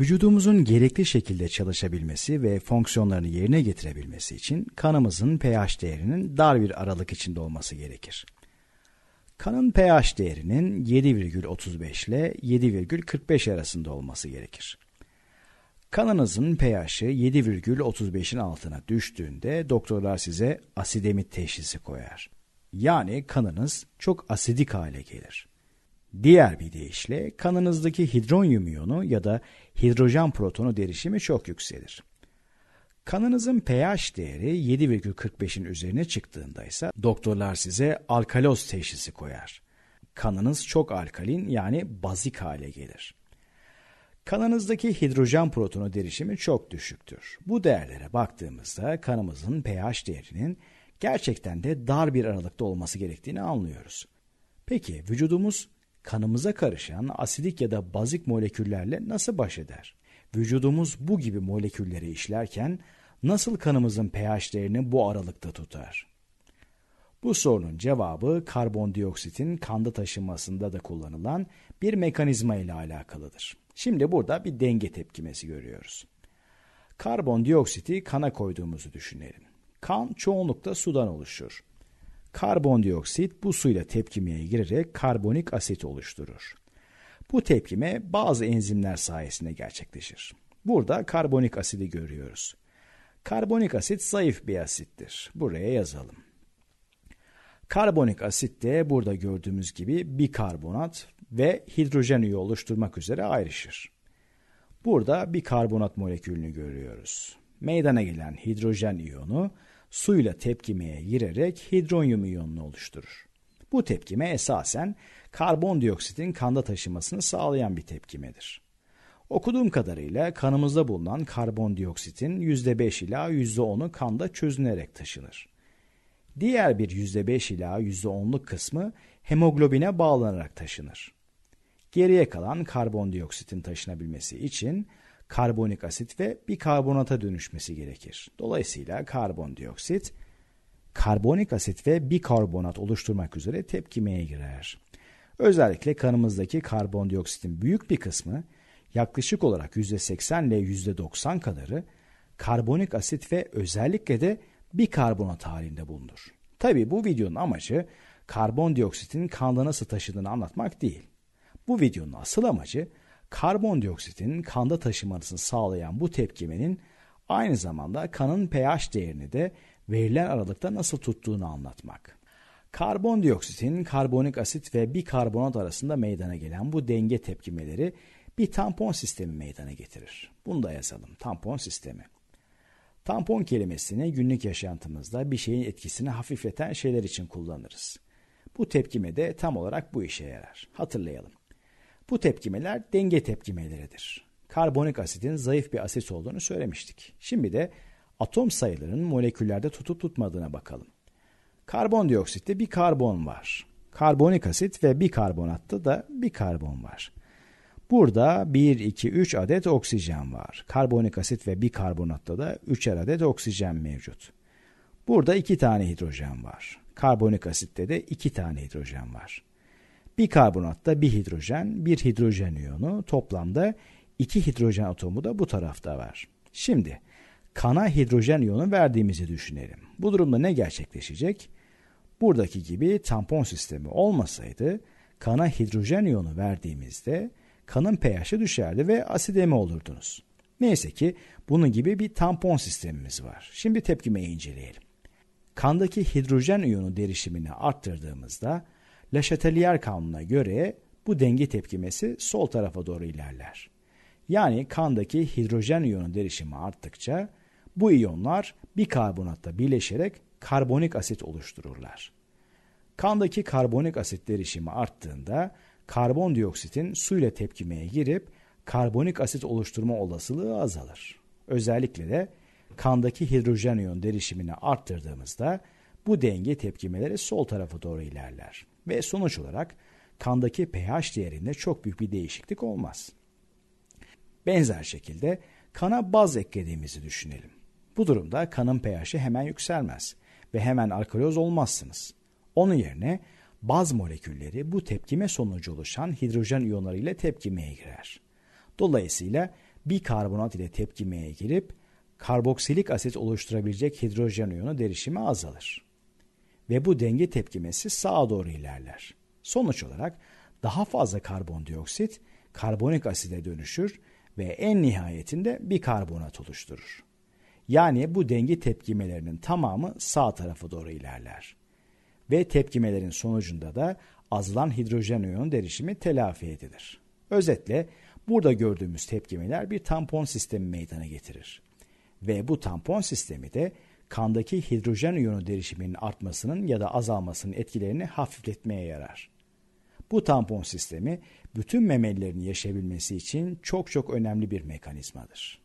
Vücudumuzun gerekli şekilde çalışabilmesi ve fonksiyonlarını yerine getirebilmesi için kanımızın pH değerinin dar bir aralık içinde olması gerekir. Kanın pH değerinin 7,35 ile 7,45 arasında olması gerekir. Kanınızın pH'i 7,35'in altına düştüğünde doktorlar size asidemi teşhisi koyar. Yani kanınız çok asidik hale gelir. Diğer bir deyişle kanınızdaki hidronyum iyonu ya da hidrojen protonu derişimi çok yükselir. Kanınızın pH değeri 7,45'in üzerine çıktığında ise doktorlar size alkaloz teşhisi koyar. Kanınız çok alkalin yani bazik hale gelir. Kanınızdaki hidrojen protonu derişimi çok düşüktür. Bu değerlere baktığımızda kanımızın pH değerinin gerçekten de dar bir aralıkta olması gerektiğini anlıyoruz. Peki vücudumuz kanımıza karışan asidik ya da bazik moleküllerle nasıl baş eder? Vücudumuz bu gibi molekülleri işlerken nasıl kanımızın pH değerini bu aralıkta tutar? Bu sorunun cevabı karbondioksitin kanda taşınmasında da kullanılan bir mekanizma ile alakalıdır. Şimdi burada bir denge tepkimesi görüyoruz. Karbondioksiti kana koyduğumuzu düşünelim. Kan çoğunlukla sudan oluşur. Karbondioksit bu suyla tepkimeye girerek karbonik asit oluşturur. Bu tepkime bazı enzimler sayesinde gerçekleşir. Burada karbonik asidi görüyoruz. Karbonik asit zayıf bir asittir. Buraya yazalım. Karbonik asit de burada gördüğümüz gibi bikarbonat ve hidrojen üye oluşturmak üzere ayrışır. Burada bir karbonat molekülünü görüyoruz. Meydana gelen hidrojen iyonu suyla tepkimeye girerek hidronyum iyonunu oluşturur. Bu tepkime esasen karbondioksitin kanda taşımasını sağlayan bir tepkimedir. Okuduğum kadarıyla kanımızda bulunan karbondioksitin %5 ila %10'u kanda çözünerek taşınır. Diğer bir %5 ila %10'luk kısmı hemoglobine bağlanarak taşınır. Geriye kalan karbondioksitin taşınabilmesi için karbonik asit ve bikarbonata dönüşmesi gerekir. Dolayısıyla karbondioksit, karbonik asit ve bikarbonat oluşturmak üzere tepkimeye girer. Özellikle kanımızdaki karbondioksitin büyük bir kısmı yaklaşık olarak %80 ile %90 kadarı karbonik asit ve özellikle de bikarbonat halinde bulunur. Tabi bu videonun amacı karbondioksitin kanda nasıl taşıdığını anlatmak değil. Bu videonun asıl amacı Karbondioksitin kanda taşımasını sağlayan bu tepkimenin aynı zamanda kanın pH değerini de verilen aralıkta nasıl tuttuğunu anlatmak. Karbondioksitin karbonik asit ve bikarbonat arasında meydana gelen bu denge tepkimeleri bir tampon sistemi meydana getirir. Bunu da yazalım. Tampon sistemi. Tampon kelimesini günlük yaşantımızda bir şeyin etkisini hafifleten şeyler için kullanırız. Bu tepkime de tam olarak bu işe yarar. Hatırlayalım. Bu tepkimeler denge tepkimeleridir. Karbonik asitin zayıf bir asit olduğunu söylemiştik. Şimdi de atom sayılarının moleküllerde tutup tutmadığına bakalım. Karbondioksitte bir karbon var. Karbonik asit ve bir karbonatta da bir karbon var. Burada 1, 2, 3 adet oksijen var. Karbonik asit ve bir karbonatta da 3'er adet oksijen mevcut. Burada 2 tane hidrojen var. Karbonik asitte de 2 tane hidrojen var. Bir karbonatta bir hidrojen, bir hidrojen iyonu toplamda iki hidrojen atomu da bu tarafta var. Şimdi kana hidrojen iyonu verdiğimizi düşünelim. Bu durumda ne gerçekleşecek? Buradaki gibi tampon sistemi olmasaydı kana hidrojen iyonu verdiğimizde kanın pH'i düşerdi ve asidemi olurdunuz. Neyse ki bunun gibi bir tampon sistemimiz var. Şimdi tepkimeyi inceleyelim. Kandaki hidrojen iyonu derişimini arttırdığımızda Chatelier kanununa göre bu denge tepkimesi sol tarafa doğru ilerler. Yani kandaki hidrojen iyonu derişimi arttıkça bu iyonlar bir karbonatta birleşerek karbonik asit oluştururlar. Kandaki karbonik asit derişimi arttığında karbondioksitin suyla tepkimeye girip karbonik asit oluşturma olasılığı azalır. Özellikle de kandaki hidrojen iyon derişimini arttırdığımızda bu denge tepkimeleri sol tarafa doğru ilerler ve sonuç olarak kandaki pH değerinde çok büyük bir değişiklik olmaz. Benzer şekilde kana baz eklediğimizi düşünelim. Bu durumda kanın pH'i hemen yükselmez ve hemen alkaloz olmazsınız. Onun yerine baz molekülleri bu tepkime sonucu oluşan hidrojen iyonları ile tepkimeye girer. Dolayısıyla bir karbonat ile tepkimeye girip karboksilik asit oluşturabilecek hidrojen iyonu derişimi azalır ve bu denge tepkimesi sağa doğru ilerler. Sonuç olarak daha fazla karbondioksit karbonik aside dönüşür ve en nihayetinde bir karbonat oluşturur. Yani bu denge tepkimelerinin tamamı sağ tarafa doğru ilerler. Ve tepkimelerin sonucunda da azalan hidrojen iyon derişimi telafi edilir. Özetle burada gördüğümüz tepkimeler bir tampon sistemi meydana getirir. Ve bu tampon sistemi de kandaki hidrojen iyonu derişiminin artmasının ya da azalmasının etkilerini hafifletmeye yarar. Bu tampon sistemi bütün memelilerin yaşayabilmesi için çok çok önemli bir mekanizmadır.